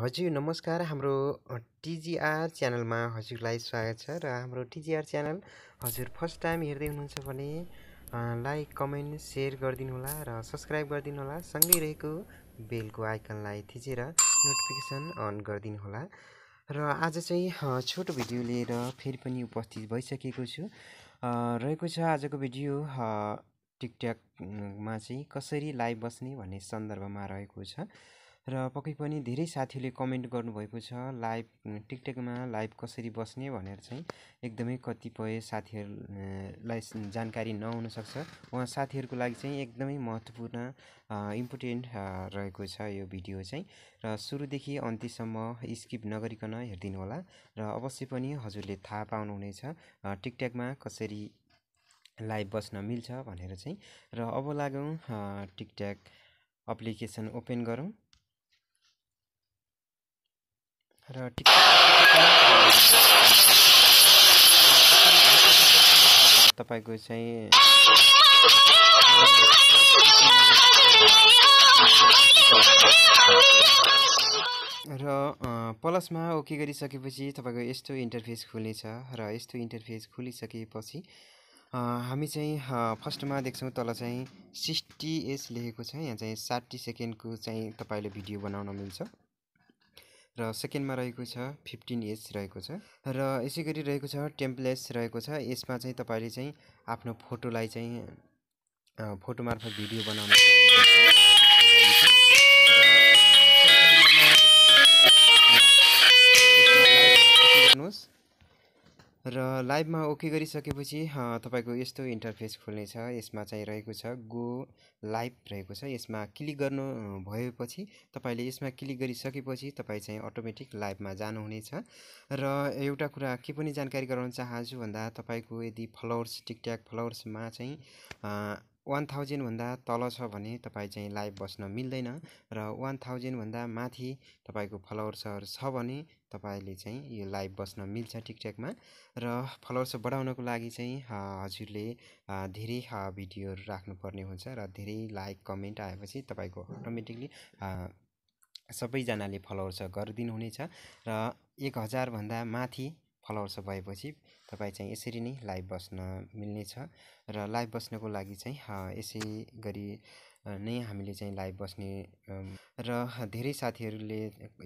हजुर नमस्कार हाम्रो टिजिआर च्यानलमा हजुरलाई स्वागत छ र हाम्रो टिजिआर च्यानल हजुर फर्स्ट टाइम हेर्दै हुनुहुन्छ भने लाइक कमेन्ट सेयर गरिदिनु होला र सब्सक्राइब गरिदिनु होला सँगै रहेको बेलको आइकनलाई थिचेर नोटिफिकेसन अन गरिदिनु होला र आज चाहिँ छोटो भिडियो लिएर फेरि पनि उपस्थित भइसकेको छु रहेको छ आजको भिडियो टिकटकमा चाहिँ कसरी लाइभ बस्ने भन्ने सन्दर्भमा रहेको छ र पक्कै पनि धेरै साथीहरूले कमेन्ट गर्नुभएको छ लाइभ टिकटकमा लाइभ कसरी बस्ने भनेर चाहिँ एकदमै कतिपय साथीहरूलाई जानकारी नहुनसक्छ उहाँ साथीहरूको लागि चाहिँ एकदमै महत्त्वपूर्ण इम्पोर्टेन्ट रहेको छ यो भिडियो चाहिँ र सुरुदेखि अन्त्यसम्म स्किप नगरिकन हेरिदिनु होला र अवश्य पनि हजुरले थाहा पाउनुहुनेछ टिकटकमा कसरी लाइभ बस्न मिल्छ भनेर चाहिँ र अब लागौँ टिकट्याक एप्लिकेसन ओपन गरौँ र तपाईँको चाहिँ र प्लसमा ओके गरिसकेपछि तपाईँको यस्तो इन्टरफेस खुल्नेछ र यस्तो इन्टरफेस खुलिसकेपछि हामी चाहिँ फर्स्टमा देख्छौँ तल चाहिँ सिक्सटी एस लेखेको छ यहाँ चाहिँ साठी सेकेन्डको चाहिँ तपाईँले भिडियो बनाउन मिल्छ र सेकेन्डमा रहेको छ फिफ्टिन एज रहेको छ र यसै गरी रहेको छ टेम्पलेस रहेको छ यसमा चाहिँ तपाईँले चाहिँ आफ्नो फोटोलाई चाहिँ फोटो मार्फत भिडियो बनाउनु र लाइभमा ओके गरिसकेपछि तपाईँको यस्तो इन्टरफेस खोल्नेछ यसमा चाहिँ रहेको छ गो लाइभ रहेको छ यसमा क्लिक गर्नु भएपछि तपाईँले यसमा क्लिक गरिसकेपछि तपाईँ चाहिँ अटोमेटिक लाइभमा जानुहुनेछ र एउटा कुरा के पनि जानकारी गराउन चाहन्छु भन्दा तपाईँको यदि फलोवर्स टिकट्याक फलोवर्समा चाहिँ वान थाउजन्डभन्दा तल छ भने तपाईँ चाहिँ लाइभ बस्न मिल्दैन र वान थाउजन्डभन्दा माथि तपाईँको फलोवर्सहरू छ भने तपाईँले चाहिँ यो लाइभ बस्न मिल्छ टिकटकमा र फलोवर्स बढाउनको लागि चाहिँ हजुरले धेरै भिडियोहरू राख्नुपर्ने हुन्छ र धेरै लाइक कमेन्ट आएपछि तपाईँको अटोमेटिकली सबैजनाले फलोवर्स गरिदिनु हुनेछ र एक हजारभन्दा माथि फलोवर्स भएपछि तपाईँ चाहिँ यसरी नै लाइभ बस्न मिल्नेछ र लाइभ बस्नको लागि चाहिँ यसै गरी नै हामीले चाहिँ लाइभ बस्ने र धेरै साथीहरूले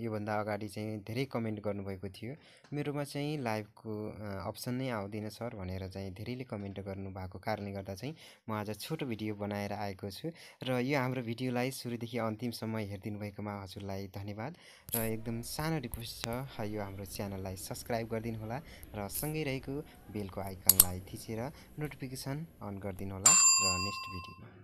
योभन्दा अगाडि चाहिँ धेरै कमेन्ट गर्नुभएको थियो मेरोमा चाहिँ लाइभको अप्सन नै आउँदैन सर भनेर चाहिँ धेरैले कमेन्ट गर्नुभएको कारणले गर्दा चाहिँ म आज छोटो भिडियो बनाएर आएको छु र यो हाम्रो भिडियोलाई सुरुदेखि अन्तिमसम्म हेरिदिनु भएकोमा हजुरलाई धन्यवाद र एकदम सानो रिक्वेस्ट छ यो हाम्रो च्यानललाई सब्सक्राइब गरिदिनु होला र सँगै रहेको बेलको आइकनलाई थिचेर नोटिफिकेसन अन गरिदिनु होला र नेक्स्ट भिडियोमा